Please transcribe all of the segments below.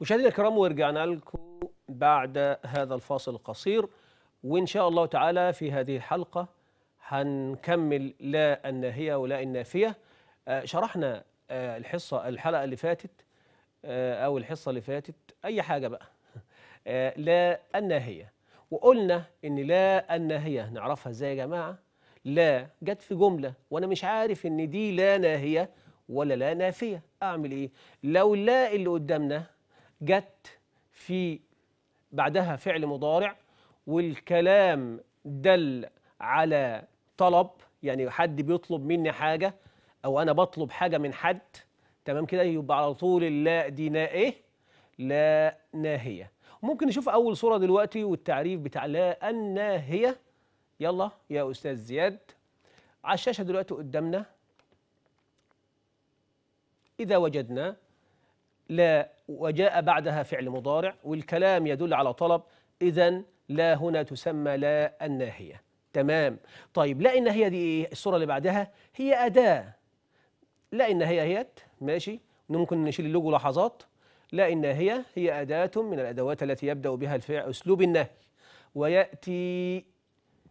مشاهدينا الكرام ورجعنا لكم بعد هذا الفاصل القصير وإن شاء الله تعالى في هذه الحلقة هنكمل لا الناهية ولا النافية آه، شرحنا آه، الحصة الحلقة اللي فاتت آه، أو الحصة اللي فاتت أي حاجة بقى لا الناهية وقلنا إن لا الناهية نعرفها إزاي يا جماعة لا جت في جملة وأنا مش عارف إن دي لا ناهية ولا لا نافية أعمل إيه لو لا اللي قدامنا جت في بعدها فعل مضارع والكلام دل على طلب يعني حد بيطلب مني حاجة أو أنا بطلب حاجة من حد تمام كده يبقى على طول اللا دي إيه؟ لا ناهية ممكن نشوف أول صورة دلوقتي والتعريف بتاع لا الناهية يلا يا أستاذ زياد على الشاشة دلوقتي قدامنا إذا وجدنا لا وجاء بعدها فعل مضارع والكلام يدل على طلب إذا لا هنا تسمى لا الناهية تمام طيب لا الناهية دي إيه الصورة اللي بعدها هي أداة لا الناهية هيت ماشي ممكن نشيل اللوجو لحظات لا الناهية هي أداة من الأدوات التي يبدأ بها الفعل أسلوب النهي ويأتي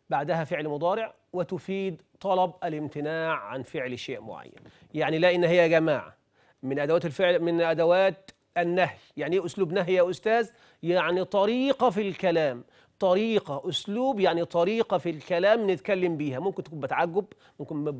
بعدها فعل مضارع وتفيد طلب الامتناع عن فعل شيء معين يعني لا إن هي يا جماعة من ادوات الفعل من ادوات النهي يعني ايه اسلوب نهي يا استاذ يعني طريقه في الكلام طريقه اسلوب يعني طريقه في الكلام نتكلم بيها ممكن تكون بتعجب ممكن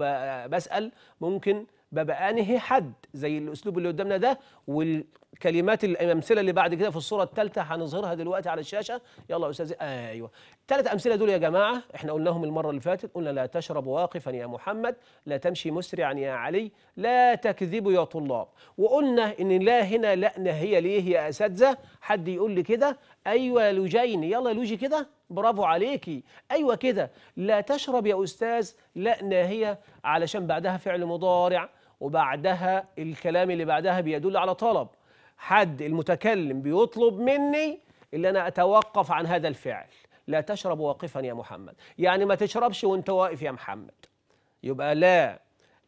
بسال ممكن ببقى انهي حد زي الاسلوب اللي قدامنا ده والكلمات الامثله اللي بعد كده في الصوره الثالثه هنظهرها دلوقتي على الشاشه يلا يا استاذ ايوه ثلاث امثله دول يا جماعه احنا قلناهم المره اللي فاتت قلنا لا تشرب واقفا يا محمد لا تمشي مسرعا يا علي لا تكذبوا يا طلاب وقلنا ان لا هنا لا هي ليه يا اساتذه حد يقول لي كده ايوه لوجين يلا يا لوجي كده برافو عليكي ايوه كده لا تشرب يا استاذ لا ناهيه علشان بعدها فعل مضارع وبعدها الكلام اللي بعدها بيدل على طلب حد المتكلم بيطلب مني إلا أنا أتوقف عن هذا الفعل لا تشرب واقفا يا محمد يعني ما تشربش وانت واقف يا محمد يبقى لا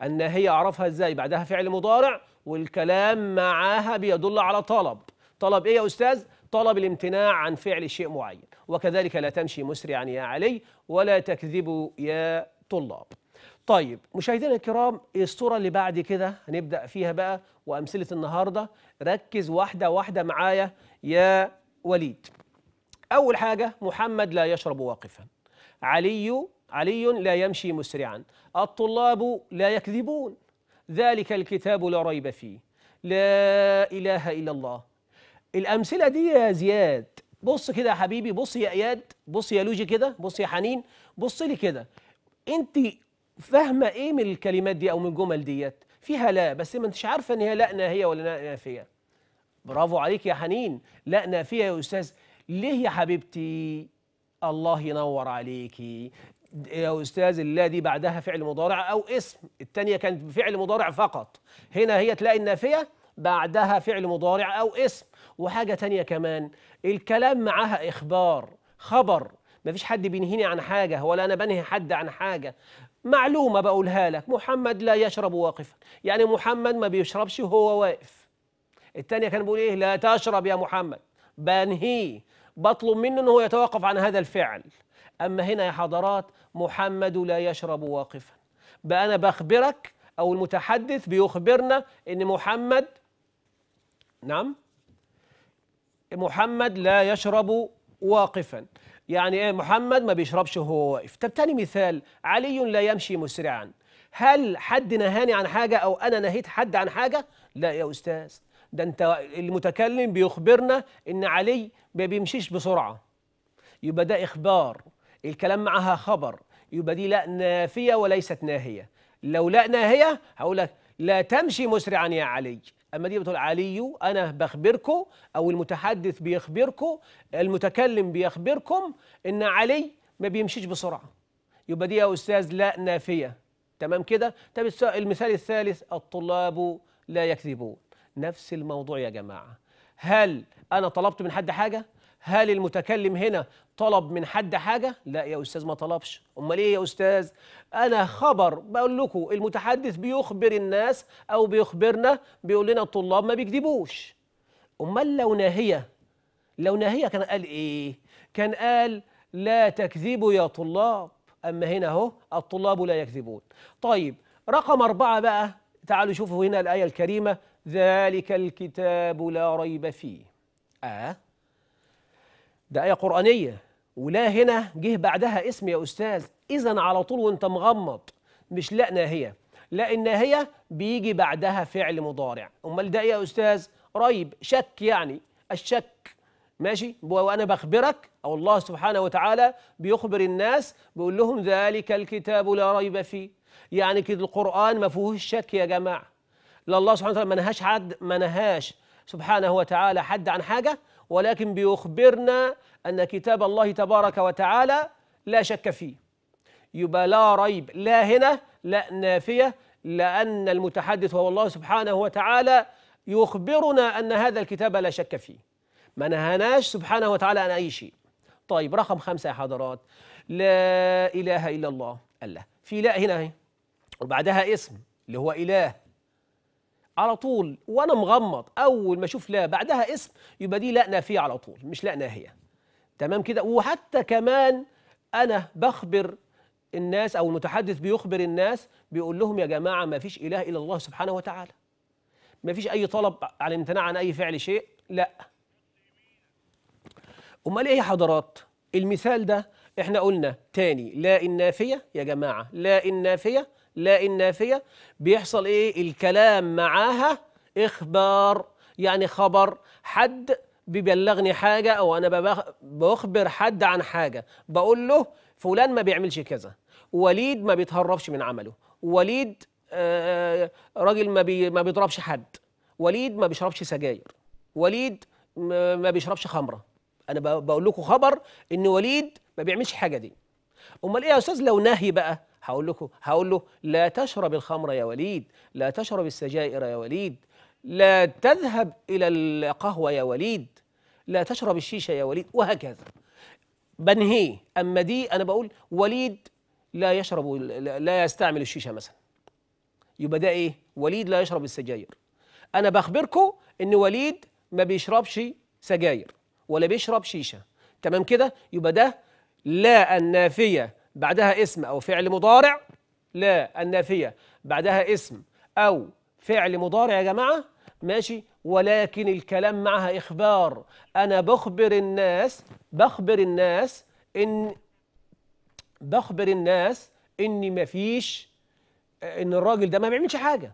أن هي أعرفها إزاي بعدها فعل مضارع والكلام معاها بيدل على طلب طلب إيه يا أستاذ؟ طلب الامتناع عن فعل شيء معين وكذلك لا تمشي مسرعا يا علي ولا تكذبوا يا طلاب طيب مشاهدينا الكرام الصورة اللي بعد كده هنبدأ فيها بقى وأمثلة النهاردة ركز واحدة واحدة معايا يا وليد أول حاجة محمد لا يشرب واقفا علي علي لا يمشي مسرعا الطلاب لا يكذبون ذلك الكتاب لا ريب فيه لا إله إلا الله الأمثلة دي يا زياد بص كده يا حبيبي بص يا إياد بص يا لوجي كده بص يا حنين بص لي كده أنت فاهمه ايه من الكلمات دي او من الجمل ديت فيها لا بس ما انتش عارفه ان هي لا ناهيه ولا لا نافيه برافو عليك يا حنين لا نافيه يا استاذ ليه يا حبيبتي الله ينور عليكي يا استاذ اللا دي بعدها فعل مضارع او اسم الثانيه كانت بفعل مضارع فقط هنا هي تلاقي النافيه بعدها فعل مضارع او اسم وحاجه ثانيه كمان الكلام معاها اخبار خبر مفيش حد بينهيني عن حاجه ولا انا بنهي حد عن حاجه معلومة بقولها لك محمد لا يشرب واقفا يعني محمد ما بيشربش وهو واقف الثانية كان بيقول إيه لا تشرب يا محمد بنهيه بطلب منه أنه يتوقف عن هذا الفعل أما هنا يا حضرات محمد لا يشرب واقفا بقى أنا بخبرك أو المتحدث بيخبرنا أن محمد نعم محمد لا يشرب واقفا يعني ايه محمد ما بيشربش وهو واقف طب تاني مثال علي لا يمشي مسرعا هل حد نهاني عن حاجة أو أنا نهيت حد عن حاجة لا يا أستاذ ده أنت المتكلم بيخبرنا إن علي ما بيمشيش بسرعة يبقى ده إخبار الكلام معها خبر يبقى دي لا نافية وليست ناهية لو لا ناهية هقول لك لا تمشي مسرعا يا علي اما دي بتقول علي انا بخبركم او المتحدث بيخبركم المتكلم بيخبركم ان علي ما بيمشيش بسرعه يبقى دي يا استاذ لا نافيه تمام كده طب المثال الثالث الطلاب لا يكذبون نفس الموضوع يا جماعه هل انا طلبت من حد حاجه هل المتكلم هنا طلب من حد حاجة؟ لا يا أستاذ ما طلبش أمال إيه يا أستاذ؟ أنا خبر بقول لكم المتحدث بيخبر الناس أو بيخبرنا بيقول لنا الطلاب ما بيكذبوش أمال لو ناهية لو ناهية كان قال إيه؟ كان قال لا تكذبوا يا طلاب أما هنا أهو الطلاب لا يكذبون طيب رقم أربعة بقى تعالوا شوفوا هنا الآية الكريمة ذلك الكتاب لا ريب فيه آه ده آية قرآنية ولا هنا جه بعدها اسم يا أستاذ إذا على طول وأنت مغمض مش لا ناهية لا الناهية بيجي بعدها فعل مضارع أمال ده إيه يا أستاذ ريب شك يعني الشك ماشي وأنا بخبرك أو الله سبحانه وتعالى بيخبر الناس بيقول لهم ذلك الكتاب لا ريب فيه يعني كده القرآن ما فيهوش شك يا جماعة لا الله سبحانه وتعالى ما نهاش حد ما نهاش سبحانه وتعالى حد عن حاجة ولكن بيخبرنا أن كتاب الله تبارك وتعالى لا شك فيه يبقى لا ريب لا هنا لا نافية لأن المتحدث هو الله سبحانه وتعالى يخبرنا أن هذا الكتاب لا شك فيه ما نهاناش سبحانه وتعالى عن أي شيء طيب رقم خمسة يا حضرات لا إله إلا الله الله في لا هنا وبعدها اسم اللي هو إله على طول وانا مغمض اول ما اشوف لا بعدها اسم يبقى دي لا نافيه على طول مش لا ناهيه تمام كده وحتى كمان انا بخبر الناس او المتحدث بيخبر الناس بيقول لهم يا جماعه ما فيش اله الا الله سبحانه وتعالى ما فيش اي طلب على الامتناع عن اي فعل شيء لا امال ايه يا حضرات المثال ده احنا قلنا تاني لا النافيه يا جماعه لا النافيه لا النافية بيحصل إيه الكلام معاها إخبار يعني خبر حد بيبلغني حاجة أو أنا بخبر حد عن حاجة بقول له فلان ما بيعملش كذا وليد ما بيتهربش من عمله وليد آه راجل ما, بي ما بيضربش حد وليد ما بيشربش سجاير وليد ما بيشربش خمرة أنا بقول لكم خبر إن وليد ما بيعملش حاجة دي أمال إيه يا أستاذ لو نهي بقى هقول لكم هقول له لا تشرب الخمر يا وليد لا تشرب السجائر يا وليد لا تذهب إلى القهوة يا وليد لا تشرب الشيشة يا وليد وهكذا بنهيه أما دي أنا بقول وليد لا يشرب لا يستعمل الشيشة مثلا يبقى ده إيه وليد لا يشرب السجاير أنا بخبركم إن وليد ما بيشربش سجاير ولا بيشرب شيشة تمام كده يبقى ده لا النافية بعدها اسم أو فعل مضارع لا النافية بعدها اسم أو فعل مضارع يا جماعة ماشي ولكن الكلام معها إخبار أنا بخبر الناس بخبر الناس إن بخبر الناس إن مفيش آه، إن الراجل ده ما بيعملش حاجة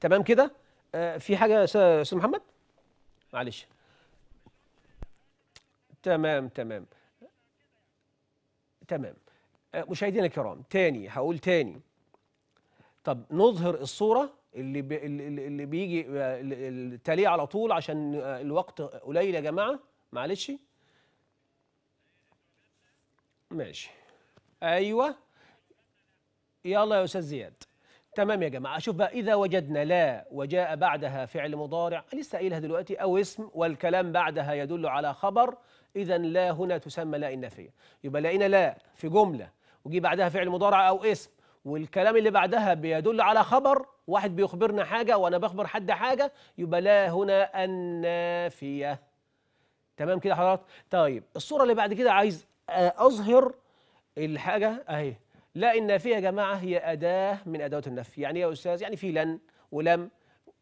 تمام كده آه، في حاجة يا أستاذ محمد معلش تمام تمام تمام آه، مشاهدينا الكرام تاني هقول تاني طب نظهر الصوره اللي بي اللي بيجي آه، التاليه على طول عشان آه، الوقت قليل يا جماعه معلش ماشي ايوه يلا يا استاذ زياد تمام يا جماعه شوف بقى اذا وجدنا لا وجاء بعدها فعل مضارع لسه قايلها دلوقتي او اسم والكلام بعدها يدل على خبر اذا لا هنا تسمى لا النافيه يبقى لقينا لا في جمله وجي بعدها فعل مضارع او اسم والكلام اللي بعدها بيدل على خبر واحد بيخبرنا حاجه وانا بخبر حد حاجه يبقى لا هنا النافيه تمام كده حضرات طيب الصوره اللي بعد كده عايز آه، اظهر الحاجه اهي لا النافيه يا جماعه هي اداه من ادوات النفي يعني يا استاذ يعني في لن ولم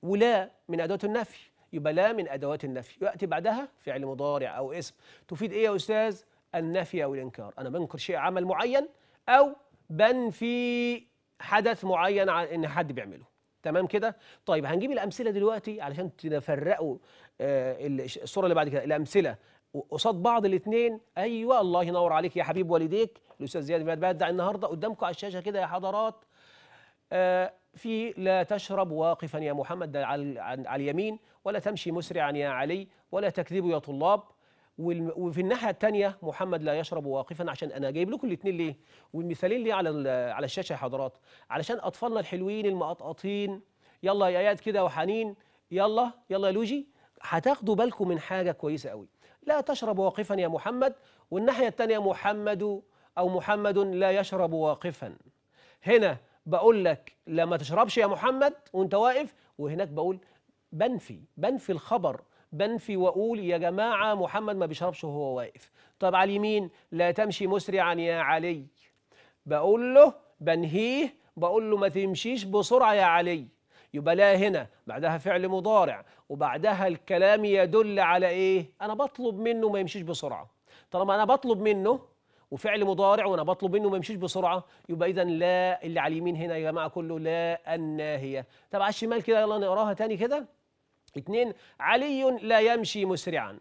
ولا من ادوات النفي يبقى لا من ادوات النفي ياتي بعدها فعل مضارع او اسم تفيد ايه يا استاذ النفي او الانكار انا بنكر شيء عمل معين او بنفي حدث معين ان حد بيعمله تمام كده طيب هنجيب الامثله دلوقتي علشان تفرقوا آه، الصوره اللي بعد كده الامثله قصاد بعض الاثنين ايوه الله ينور عليك يا حبيب والديك الاستاذ زياد بن النهارده قدامكم على الشاشه كده يا حضرات آه، في لا تشرب واقفا يا محمد على اليمين ولا تمشي مسرعا يا علي ولا تكذبوا يا طلاب وفي الناحيه الثانيه محمد لا يشرب واقفا عشان انا جايب لكم الاثنين ليه والمثالين ليه على على الشاشه يا حضرات علشان اطفالنا الحلوين المقطقطين يلا يا اياد كده وحنين يلا يلا يا لوجي هتاخدوا بالكم من حاجه كويسه قوي لا تشرب واقفا يا محمد والناحيه الثانيه محمد او محمد لا يشرب واقفا هنا بقول لك لا ما تشربش يا محمد وانت واقف وهناك بقول بنفي بنفي الخبر بنفي واقول يا جماعه محمد ما بيشربش وهو واقف طب على اليمين لا تمشي مسرعا يا علي بقول له بنهيه بقول له ما تمشيش بسرعه يا علي يبقى لا هنا بعدها فعل مضارع وبعدها الكلام يدل على ايه انا بطلب منه ما يمشيش بسرعه طالما انا بطلب منه وفعل مضارع وانا بطلب منه ما يمشيش بسرعه يبقى اذا لا اللي على اليمين هنا يا جماعه كله لا الناهيه طب على الشمال كده يلا نقراها تاني كده اثنين علي لا يمشي مسرعا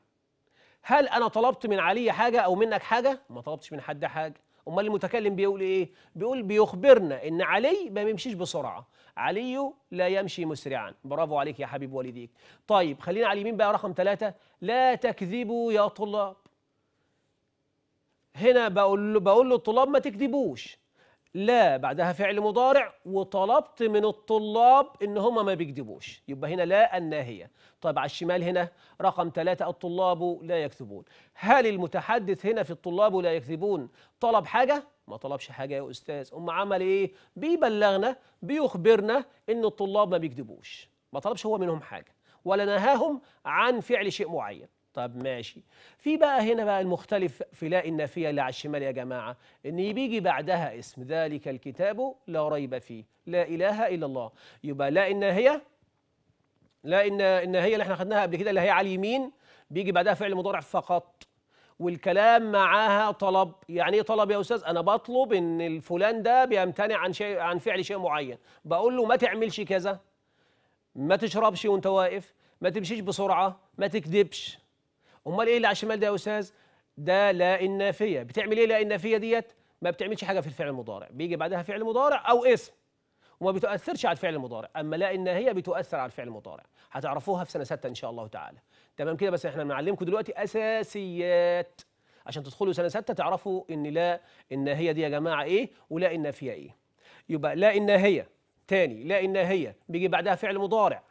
هل أنا طلبت من علي حاجة أو منك حاجة؟ ما طلبتش من حد حاجة أمال المتكلم بيقول إيه؟ بيقول بيخبرنا إن علي ما بيمشيش بسرعة علي لا يمشي مسرعا برافو عليك يا حبيب والديك طيب خلينا على اليمين بقى رقم ثلاثة لا تكذبوا يا طلاب هنا بقول له بقول له الطلاب ما تكذبوش لا بعدها فعل مضارع وطلبت من الطلاب ان هم ما بيكذبوش يبقى هنا لا الناهيه طيب على الشمال هنا رقم ثلاثة الطلاب لا يكذبون هل المتحدث هنا في الطلاب لا يكذبون طلب حاجه ما طلبش حاجه يا استاذ ام عمل ايه بيبلغنا بيخبرنا ان الطلاب ما بيكذبوش ما طلبش هو منهم حاجه ولا نهاهم عن فعل شيء معين طب ماشي في بقى هنا بقى المختلف في لا النافيه اللي على الشمال يا جماعه ان بيجي بعدها اسم ذلك الكتاب لا ريب فيه لا اله الا الله يبقى لا ان هي لا ان ان هي اللي احنا خدناها قبل كده اللي هي على اليمين بيجي بعدها فعل مضارع فقط والكلام معاها طلب يعني ايه طلب يا استاذ انا بطلب ان الفلان ده بيمتنع عن شيء عن فعل شيء معين بقول له ما تعملش كذا ما تشربش وانت واقف ما تمشيش بسرعه ما تكذبش امال ايه اللي على الشمال ده يا استاذ ده لا النافيه بتعمل ايه لا النافيه ديت ما بتعملش حاجه في الفعل المضارع بيجي بعدها فعل مضارع او اسم وما بتؤثرش على الفعل المضارع اما لا الناهيه بتؤثر على الفعل المضارع هتعرفوها في سنه سته ان شاء الله تعالى تمام كده بس احنا بنعلمكم دلوقتي اساسيات عشان تدخلوا سنه سته تعرفوا ان لا الناهيه دي يا جماعه ايه ولا فيها ايه يبقى لا الناهيه تاني لا الناهيه بيجي بعدها فعل مضارع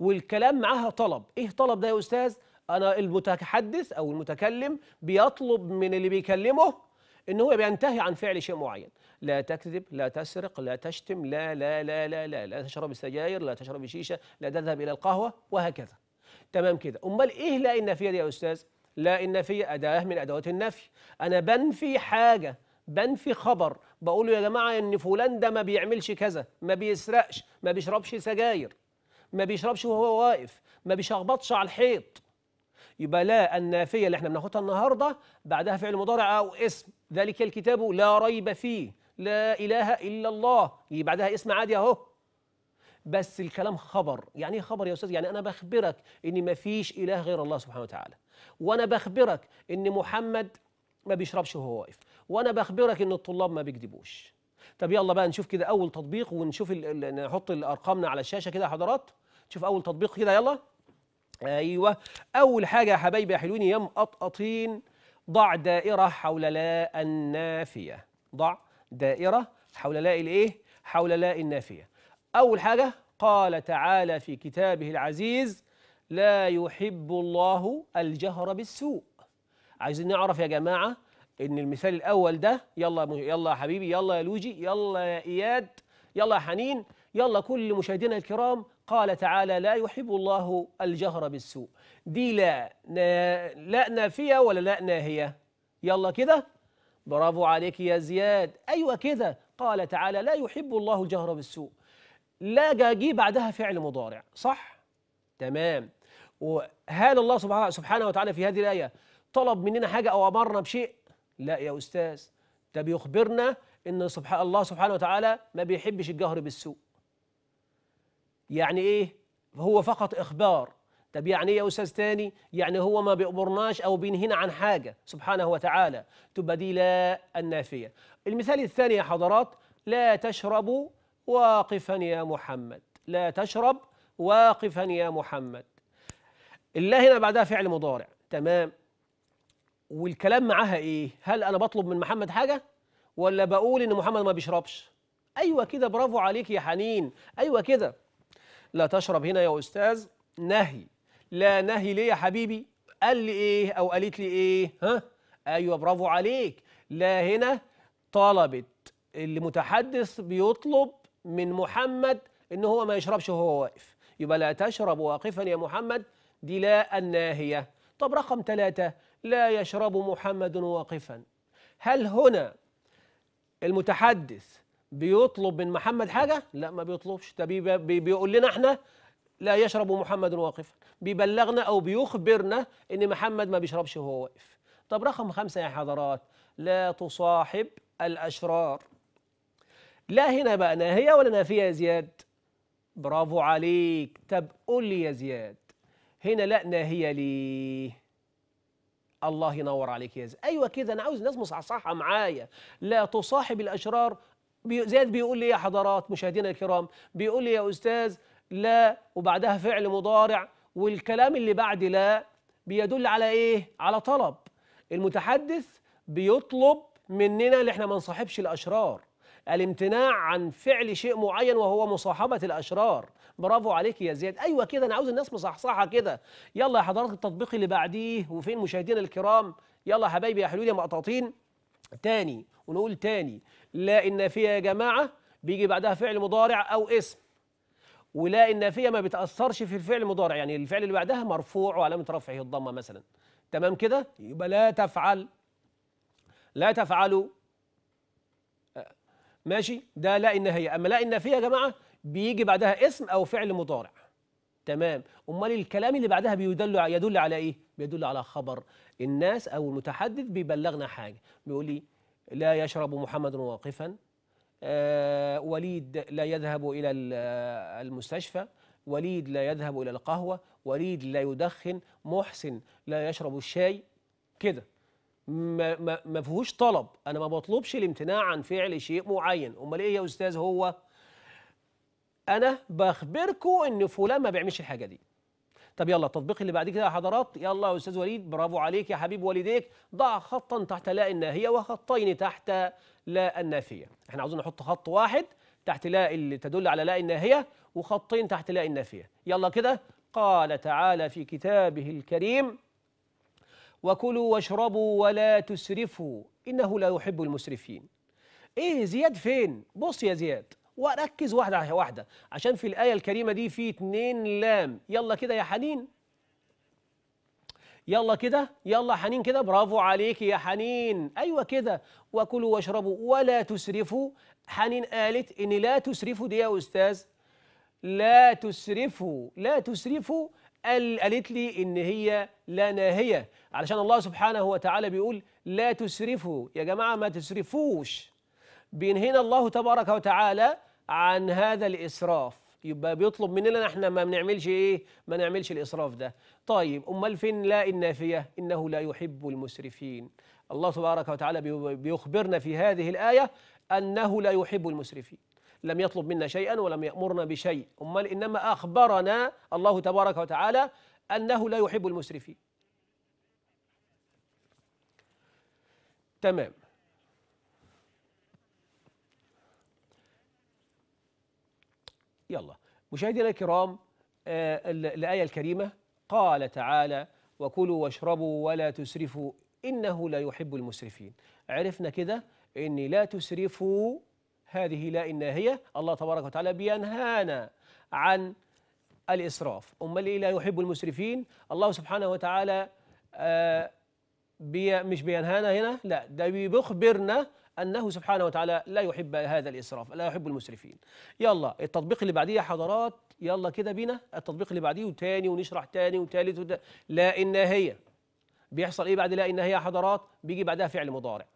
والكلام معاها طلب ايه طلب ده يا استاذ انا المتحدث او المتكلم بيطلب من اللي بيكلمه ان هو بينتهي عن فعل شيء معين لا تكذب لا تسرق لا تشتم لا لا لا لا لا لا تشرب السجاير لا تشرب الشيشه لا تذهب الى القهوه وهكذا تمام كده امال ايه لا النفيه دي يا استاذ لا النفيه اداه من ادوات النفي انا بنفي حاجه بنفي خبر بقول يا جماعه ان فلان ده ما بيعملش كذا ما بيسرقش ما بيشربش سجاير ما بيشربش وهو واقف ما بيشخبطش على الحيط يبقى لا النافيه اللي احنا بناخدها النهارده بعدها فعل مضارع او اسم ذلك الكتاب لا ريب فيه لا اله الا الله يجي بعدها اسم عادي اهو بس الكلام خبر يعني ايه خبر يا استاذ يعني انا بخبرك ان ما فيش اله غير الله سبحانه وتعالى وانا بخبرك ان محمد ما بيشربش وهو واقف وانا بخبرك ان الطلاب ما بيكذبوش طب يلا بقى نشوف كده اول تطبيق ونشوف نحط ارقامنا على الشاشه كده يا حضرات نشوف اول تطبيق كده يلا ايوه اول حاجه يا حبايبي يا حلوين يا مقطقطين ضع دائره حول لا النافيه ضع دائره حول لا الايه حول لا النافيه اول حاجه قال تعالى في كتابه العزيز لا يحب الله الجهر بالسوء عايزين نعرف يا جماعه ان المثال الاول ده يلا يلا يا حبيبي يلا يا لوجي يلا يا اياد يلا يا حنين يلا كل مشاهدينا الكرام قال تعالى لا يحب الله الجهر بالسوء دي لا لا نافية ولا لا ناهية يلا كده برافو عليك يا زياد أيوة كده قال تعالى لا يحب الله الجهر بالسوء لا جاجي بعدها فعل مضارع صح تمام وهل الله سبحانه وتعالى في هذه الآية طلب مننا حاجة أو أمرنا بشيء لا يا أستاذ ده بيخبرنا إن سبحان الله سبحانه وتعالى ما بيحبش الجهر بالسوء يعني ايه هو فقط اخبار طب يعني ايه يا استاذ تاني يعني هو ما بيامرناش او بينهينا عن حاجه سبحانه وتعالى تبقى دي لا النافيه المثال الثاني يا حضرات لا تشربوا واقفا يا محمد لا تشرب واقفا يا محمد الله هنا بعدها فعل مضارع تمام والكلام معاها ايه هل انا بطلب من محمد حاجه ولا بقول ان محمد ما بيشربش ايوه كده برافو عليك يا حنين ايوه كده لا تشرب هنا يا أستاذ نهي لا نهي ليه يا حبيبي قال لي إيه أو قالت لي إيه ها أيوة برافو عليك لا هنا طلبت المتحدث بيطلب من محمد إن هو ما يشربش وهو واقف يبقى لا تشرب واقفا يا محمد دي لا الناهية طب رقم ثلاثة لا يشرب محمد واقفا هل هنا المتحدث بيطلب من محمد حاجة لا ما بيطلبش ده بي بيقول لنا احنا لا يشرب محمد واقفا بيبلغنا أو بيخبرنا إن محمد ما بيشربش وهو واقف طب رقم خمسة يا حضرات لا تصاحب الأشرار لا هنا بقى ناهية ولا نافية يا زياد برافو عليك طب قول لي يا زياد هنا لا ناهية ليه الله ينور عليك يا زياد ايوه كده انا عاوز الناس مصحصحه معايا لا تصاحب الاشرار زياد بيقول لي يا حضرات مشاهدينا الكرام بيقول لي يا أستاذ لا وبعدها فعل مضارع والكلام اللي بعد لا بيدل على إيه؟ على طلب المتحدث بيطلب مننا اللي احنا ما نصاحبش الأشرار الامتناع عن فعل شيء معين وهو مصاحبة الأشرار برافو عليك يا زياد أيوة كده أنا عاوز الناس مصحصحة كده يلا يا حضرات التطبيق اللي بعديه وفين مشاهدينا الكرام يلا يا حبايبي يا حلولي يا مقططين تاني ونقول تاني لا النافية يا جماعة بيجي بعدها فعل مضارع أو اسم ولا النافية ما بتأثرش في الفعل المضارع يعني الفعل اللي بعدها مرفوع وعلامة رفعه الضمة مثلا تمام كده يبقى لا تفعل لا تفعلوا أه، ماشي ده لا النهايه أما لا النافية يا جماعة بيجي بعدها اسم أو فعل مضارع تمام امال الكلام اللي بعدها بيدل يدل على ايه بيدل على خبر الناس او المتحدث بيبلغنا حاجه بيقول لي لا يشرب محمد واقفا آه، وليد لا يذهب إلى المستشفى وليد لا يذهب إلى القهوة وليد لا يدخن محسن لا يشرب الشاي كده ما, ما, ما فيهوش طلب أنا ما بطلبش الامتناع عن فعل شيء معين أمال إيه يا أستاذ هو أنا بخبركم إن فلان ما بيعملش الحاجة دي طب يلا التطبيق اللي بعد كده يا حضرات يلا يا استاذ وليد برافو عليك يا حبيب والديك ضع خطا تحت لا الناهيه وخطين تحت لا النافيه احنا عاوزين نحط خط واحد تحت لا اللي تدل على لا الناهيه وخطين تحت لا النافيه يلا كده قال تعالى في كتابه الكريم وكلوا واشربوا ولا تسرفوا انه لا يحب المسرفين ايه زياد فين بص يا زياد وركز واحده واحده عشان في الايه الكريمه دي في اتنين لام يلا كده يا حنين يلا كده يلا حنين كده برافو عليك يا حنين ايوه كده وكلوا واشربوا ولا تسرفوا حنين قالت ان لا تسرفوا دي يا استاذ لا تسرفوا لا تسرفوا قالت لي ان هي لا ناهيه علشان الله سبحانه وتعالى بيقول لا تسرفوا يا جماعه ما تسرفوش بينهينا الله تبارك وتعالى عن هذا الاسراف يبقى بيطلب مننا احنا ما بنعملش ايه ما نعملش الاسراف ده طيب امال فين لا النافيه انه لا يحب المسرفين الله تبارك وتعالى بيخبرنا في هذه الايه انه لا يحب المسرفين لم يطلب منا شيئا ولم يامرنا بشيء امال انما اخبرنا الله تبارك وتعالى انه لا يحب المسرفين تمام يلا مشاهدينا الكرام آه، الآية الكريمة قال تعالى وكلوا واشربوا ولا تسرفوا إنه لا يحب المسرفين عرفنا كده إن لا تسرفوا هذه لا إن هي الله تبارك وتعالى بينهانا عن الإسراف أمال إيه لا يحب المسرفين الله سبحانه وتعالى آه بي مش بينهانا هنا لا ده بيخبرنا أنه سبحانه وتعالى لا يحب هذا الإسراف لا يحب المسرفين يلا التطبيق اللي بعديه يا حضرات يلا كده بينا التطبيق اللي بعديه وتاني ونشرح تاني وتالت ودا. لا هي بيحصل إيه بعد لا النهاية يا حضرات بيجي بعدها فعل مضارع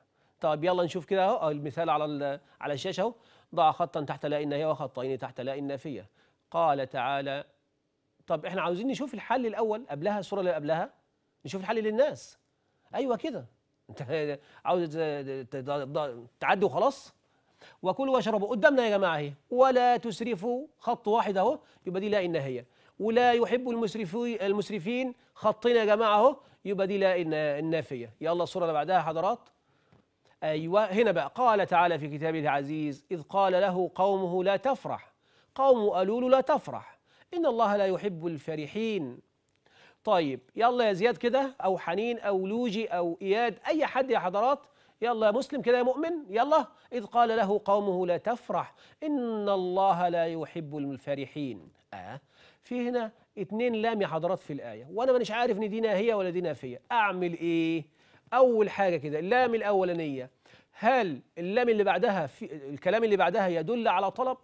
طب يلا نشوف كده أهو المثال على على الشاشة أهو ضع خطا تحت لا هي وخطين تحت لا فيا قال تعالى طب احنا عاوزين نشوف الحل الأول قبلها الصورة اللي قبلها نشوف الحل للناس أيوة كده انت عاوز تعدي وخلاص وكلوا واشربوا قدامنا يا جماعه اهي ولا تسرفوا خط واحد اهو يبقى دي لا ان هي ولا يحب المسرفين المسرفين خطين يا جماعه اهو يبقى دي لا النافيه يلا الصوره اللي بعدها حضرات ايوه هنا بقى قال تعالى في كتابه العزيز اذ قال له قومه لا تفرح قوم قالوا له لا تفرح ان الله لا يحب الفرحين طيب يلا يا زياد كده او حنين او لوجي او اياد اي حد يا حضرات يلا يا مسلم كده يا مؤمن يلا إذ قال له قومه لا تفرح إن الله لا يحب الفرحين آه في هنا اتنين لام يا حضرات في الآية وأنا مانيش عارف إن دينا هي ولا دينا فيا أعمل إيه أول حاجة كده اللام الأولانية هل اللام اللي بعدها في الكلام اللي بعدها يدل على طلب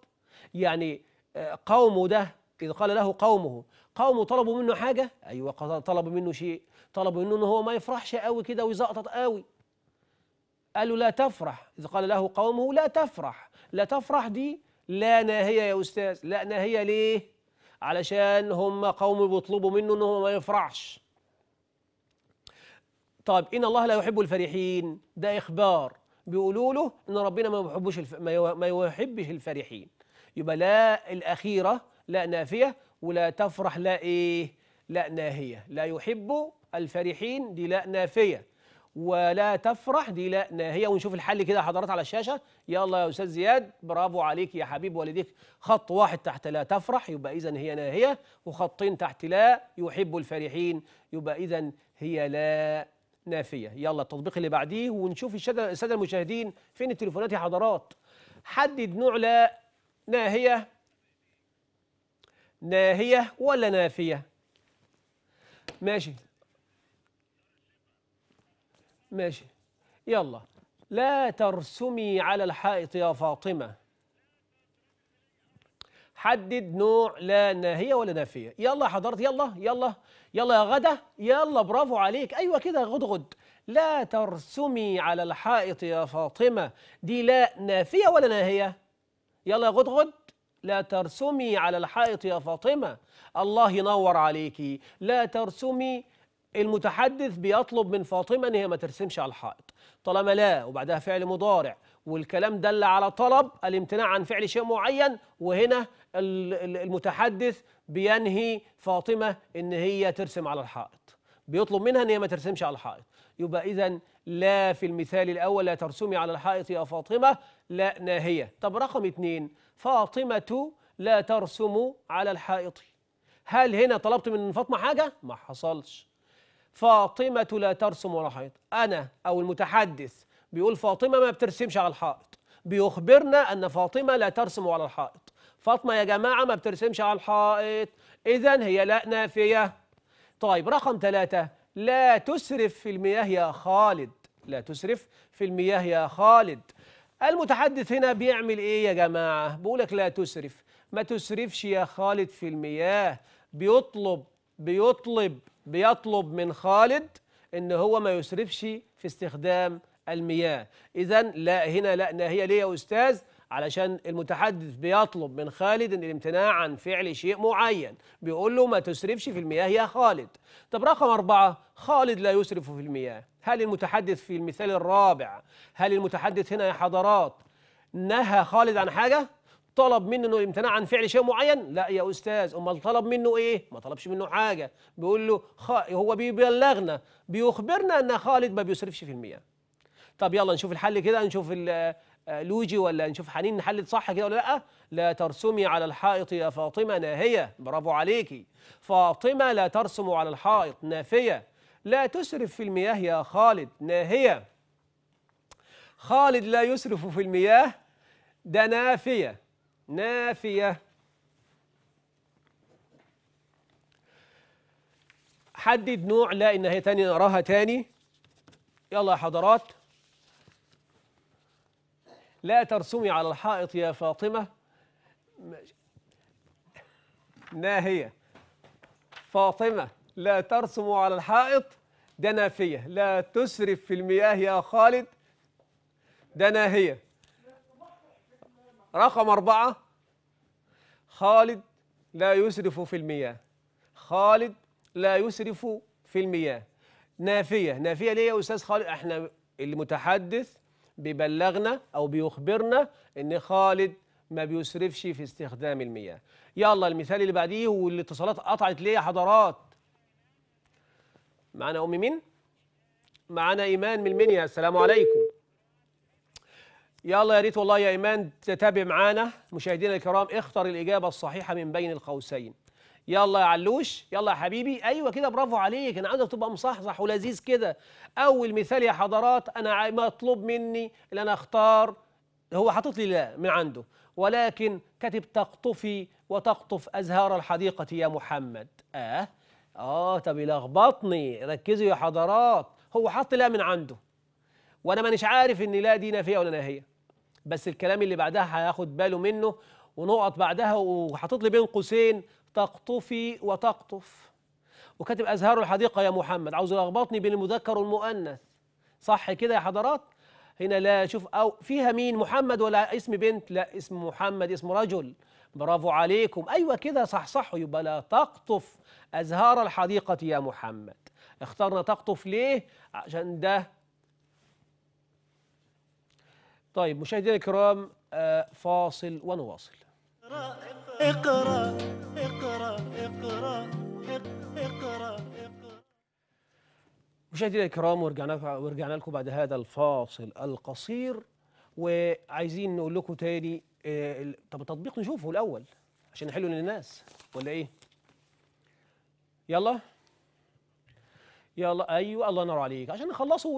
يعني آه، قومه ده إذ قال له قومه قومه طلبوا منه حاجة أيوة طلبوا منه شيء طلبوا منه إن هو ما يفرحش قوي كده ويزقطط قوي قالوا لا تفرح إذ قال له قومه لا تفرح لا تفرح دي لا ناهية يا أستاذ لا ناهية ليه علشان هم قوم بيطلبوا منه إن هو ما يفرحش طيب إن الله لا يحب الفرحين ده إخبار بيقولوا له إن ربنا ما يحبش الف... ما يحبش الفرحين يبقى لا الأخيرة لا نافية ولا تفرح لا إيه لا ناهية لا يحب الفرحين دي لا نافية ولا تفرح دي لا ناهية ونشوف الحل كده حضرات على الشاشة يلا يا أستاذ زياد برافو عليك يا حبيب والديك خط واحد تحت لا تفرح يبقى إذا هي ناهية وخطين تحت لا يحب الفرحين يبقى إذا هي لا نافية يلا التطبيق اللي بعديه ونشوف السادة المشاهدين فين التليفونات يا حضرات حدد نوع لا ناهية ناهية ولا نافية ماشي ماشي يلا لا ترسمي على الحائط يا فاطمة حدد نوع لا ناهية ولا نافية يلا يا يلا يلا يلا يا غدا يلا برافو عليك أيوة كده غدغد لا ترسمي على الحائط يا فاطمة دي لا نافية ولا ناهية يلا يا غدغد لا ترسمي على الحائط يا فاطمة الله ينور عليكي لا ترسمي المتحدث بيطلب من فاطمة أن هي ما ترسمش على الحائط طالما لا وبعدها فعل مضارع والكلام دل على طلب الامتناع عن فعل شيء معين وهنا المتحدث بينهي فاطمة أن هي ترسم على الحائط بيطلب منها أن هي ما ترسمش على الحائط يبقى إذا لا في المثال الأول لا ترسمي على الحائط يا فاطمة لا ناهية طب رقم اثنين فاطمة لا ترسم على الحائط هل هنا طلبت من فاطمة حاجة؟ ما حصلش فاطمة لا ترسم على الحائط أنا أو المتحدث بيقول فاطمة ما بترسمش على الحائط بيخبرنا أن فاطمة لا ترسم على الحائط فاطمة يا جماعة ما بترسمش على الحائط إذا هي لا نافية طيب رقم ثلاثة لا تسرف في المياه يا خالد لا تسرف في المياه يا خالد المتحدث هنا بيعمل ايه يا جماعه بقولك لا تسرف ما تسرفش يا خالد في المياه بيطلب بيطلب بيطلب من خالد ان هو ما يسرفش في استخدام المياه اذا لا هنا لا ناهيه ليه يا استاذ علشان المتحدث بيطلب من خالد الامتناع عن فعل شيء معين بيقول له ما تسرفش في المياه يا خالد طب رقم أربعة خالد لا يسرف في المياه هل المتحدث في المثال الرابع هل المتحدث هنا يا حضرات نهى خالد عن حاجة طلب منه انه الامتناع عن فعل شيء معين لا يا استاذ امال طلب منه ايه ما طلبش منه حاجه بيقول له خ... هو بيبلغنا بيخبرنا ان خالد ما بيسرفش في المياه طب يلا نشوف الحل كده نشوف آه، لوجي ولا نشوف حنين نحلل صح كده ولا لا لا ترسمي على الحائط يا فاطمه ناهيه برافو عليكي فاطمه لا ترسم على الحائط نافيه لا تسرف في المياه يا خالد ناهيه خالد لا يسرف في المياه ده نافيه نافيه حدد نوع لا النهايه هي تاني نراها تاني يلا يا حضرات لا ترسمي على الحائط يا فاطمة ناهية فاطمة لا ترسم على الحائط ده نافية لا تسرف في المياه يا خالد ده ناهية رقم أربعة خالد لا يسرف في المياه خالد لا يسرف في المياه نافية نافية ليه يا أستاذ خالد احنا المتحدث بيبلغنا أو بيخبرنا إن خالد ما بيسرفش في استخدام المياه يلا المثال اللي بعديه والاتصالات قطعت ليه يا حضرات معانا أم مين؟ معانا إيمان من المنيا السلام عليكم يلا يا ريت والله يا إيمان تتابع معانا مشاهدينا الكرام اختر الإجابة الصحيحة من بين القوسين يلا يا علوش يلا يا حبيبي ايوه كده برافو عليك انا عاوزك تبقى مصحصح ولذيذ كده اول مثال يا حضرات انا مطلوب مني ان انا اختار هو حاطط لي لا من عنده ولكن كاتب تقطفي وتقطف ازهار الحديقه يا محمد اه اه طب يلخبطني ركزوا يا حضرات هو حط لا من عنده وانا مانيش عارف ان لا دي نافيه ولا ناهيه بس الكلام اللي بعدها هياخد باله منه ونقط بعدها وحاطط لي بين قوسين تقطفي وتقطف وكاتب أزهار الحديقة يا محمد عاوز يلخبطني بين المذكر والمؤنث صح كده يا حضرات هنا لا شوف أو فيها مين محمد ولا اسم بنت لا اسم محمد اسم رجل برافو عليكم أيوة كده صح صح يبقى لا تقطف أزهار الحديقة يا محمد اخترنا تقطف ليه عشان ده طيب مشاهدينا الكرام آه، فاصل ونواصل اقرأ اقرأ, اقرأ مشاهدينا الكرام ورجعنا ورجعنا لكم بعد هذا الفاصل القصير وعايزين نقول لكم تاني آه، طب التطبيق نشوفه الاول عشان نحله للناس ولا ايه؟ يلا يلا ايوه الله ينور عليك عشان نخلصه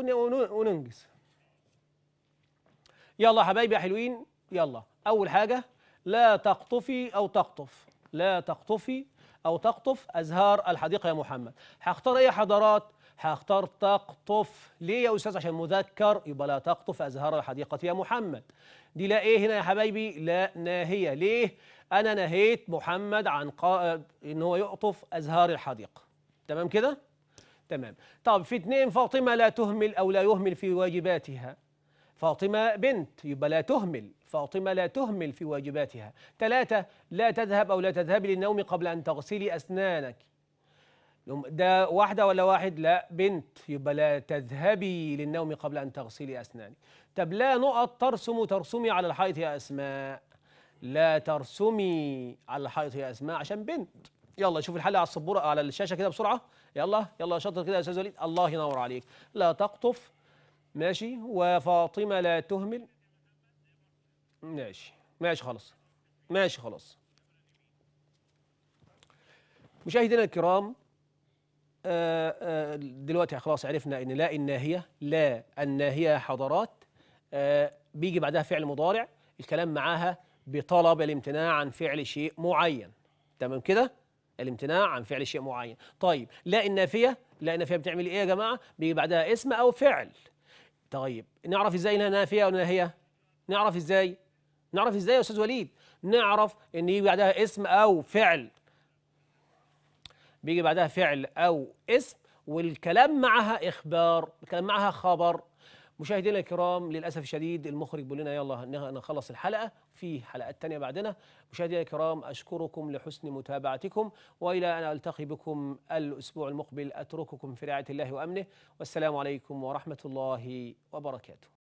وننجز يلا حبايبي يا حلوين يلا اول حاجه لا تقطفي او تقطف لا تقطفي أو تقطف أزهار الحديقة يا محمد هختار أي حضارات هختار تقطف ليه يا أستاذ عشان مذكر يبقى لا تقطف أزهار الحديقة يا محمد دي لا إيه هنا يا حبايبي لا ناهية ليه أنا نهيت محمد عن قا... إن هو يقطف أزهار الحديقة تمام كده تمام طب في اتنين فاطمة لا تهمل أو لا يهمل في واجباتها فاطمة بنت يبقى لا تهمل فاطمة لا تهمل في واجباتها ثلاثة لا تذهب أو لا تذهبي للنوم قبل أن تغسلي أسنانك ده واحدة ولا واحد لا بنت يبقى لا تذهبي للنوم قبل أن تغسلي أسنانك طب لا نقط ترسم ترسمي على الحائط يا أسماء لا ترسمي على الحائط يا أسماء عشان بنت يلا شوف الحل على السبورة على الشاشة كده بسرعة يلا يلا شطر كده يا أستاذ وليد الله ينور عليك لا تقطف ماشي وفاطمة لا تهمل ماشي ماشي خلاص ماشي خلاص مشاهدينا الكرام آآ آه، آآ آه، دلوقتي خلاص عرفنا ان لا الناهيه لا الناهيه حضرات آه، بيجي بعدها فعل مضارع الكلام معاها بطلب الامتناع عن فعل شيء معين تمام كده الامتناع عن فعل شيء معين طيب لا النافيه لا النافيه بتعمل ايه يا جماعه بيجي بعدها اسم او فعل طيب نعرف ازاي انها نافيه ولا ناهيه نعرف ازاي نعرف ازاي يا استاذ وليد نعرف ان يجي بعدها اسم او فعل بيجي بعدها فعل او اسم والكلام معها اخبار الكلام معها خبر مشاهدينا الكرام للاسف الشديد المخرج بيقول لنا يلا نخلص الحلقه في حلقات تانية بعدنا مشاهدينا الكرام اشكركم لحسن متابعتكم والى ان التقي بكم الاسبوع المقبل اترككم في رعايه الله وامنه والسلام عليكم ورحمه الله وبركاته